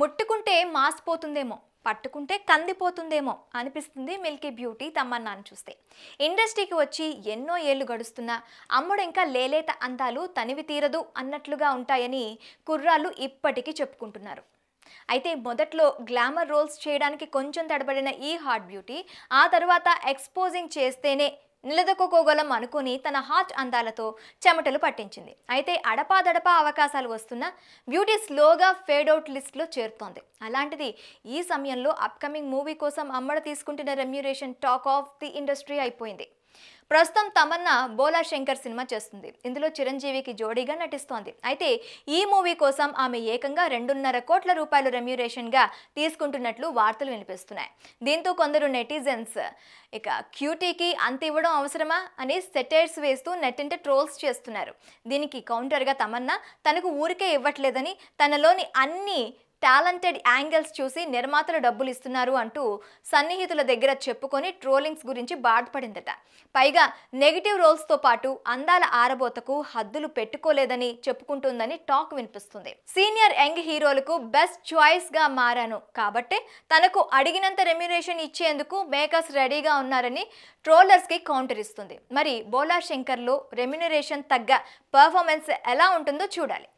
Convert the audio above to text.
ముట్టుకుంటే మాసిపోతుందేమో పట్టుకుంటే కందిపోతుందేమో అనిపిస్తుంది మిల్కీ బ్యూటీ తమ్మన్నాను చూస్తే ఇండస్ట్రీకి వచ్చి ఎన్నో ఏళ్ళు గడుస్తున్నా అమ్ముడు ఇంకా లేలేత అందాలు తనివి తీరదు అన్నట్లుగా ఉంటాయని కుర్రాళ్ళు ఇప్పటికీ చెప్పుకుంటున్నారు అయితే మొదట్లో గ్లామర్ రోల్స్ చేయడానికి కొంచెం తడబడిన ఈ హాట్ బ్యూటీ ఆ తర్వాత ఎక్స్పోజింగ్ చేస్తేనే నిలదొక్కుకోగలం అనుకుని తన హాట్ అందాలతో చెమటలు పట్టించింది అయితే అడపాదడపా అవకాశాలు వస్తున్న బ్యూటీ స్లోగా ఫేడౌట్ లిస్ట్లో చేరుతోంది అలాంటిది ఈ సమయంలో అప్కమింగ్ మూవీ కోసం అమ్మడ తీసుకుంటున్న remuneration talk of the industry అయిపోయింది ప్రస్తుతం తమన్నా బోలా శంకర్ సినిమా చేస్తుంది ఇందులో చిరంజీవికి జోడీగా నటిస్తోంది అయితే ఈ మూవీ కోసం ఆమె ఏకంగా రెండున్నర కోట్ల రూపాయలు రెమ్యురేషన్గా తీసుకుంటున్నట్లు వార్తలు వినిపిస్తున్నాయి దీంతో కొందరు నెటిజన్స్ ఇక క్యూటీకి అంత ఇవ్వడం అవసరమా అని సెటైర్స్ వేస్తూ నెట్టింట ట్రోల్స్ చేస్తున్నారు దీనికి కౌంటర్గా తమన్నా తనకు ఊరికే ఇవ్వట్లేదని తనలోని అన్ని టాలెంటెడ్ యాంగిల్స్ చూసి నిర్మాతలు డబ్బులు ఇస్తున్నారు అంటూ సన్నిహితుల దగ్గర చెప్పుకొని ట్రోలింగ్స్ గురించి బాధపడిందట పైగా నెగిటివ్ రోల్స్తో పాటు అందాల ఆరబోతకు హద్దులు పెట్టుకోలేదని చెప్పుకుంటుందని టాక్ వినిపిస్తుంది సీనియర్ యంగ్ హీరోలకు బెస్ట్ చాయిస్గా మారాను కాబట్టి తనకు అడిగినంత రెమ్యురేషన్ ఇచ్చేందుకు మేకర్స్ రెడీగా ఉన్నారని ట్రోలర్స్కి కౌంటర్ ఇస్తుంది మరి బోలా శంకర్లో రెమ్యునరేషన్ తగ్గ పర్ఫార్మెన్స్ ఎలా ఉంటుందో చూడాలి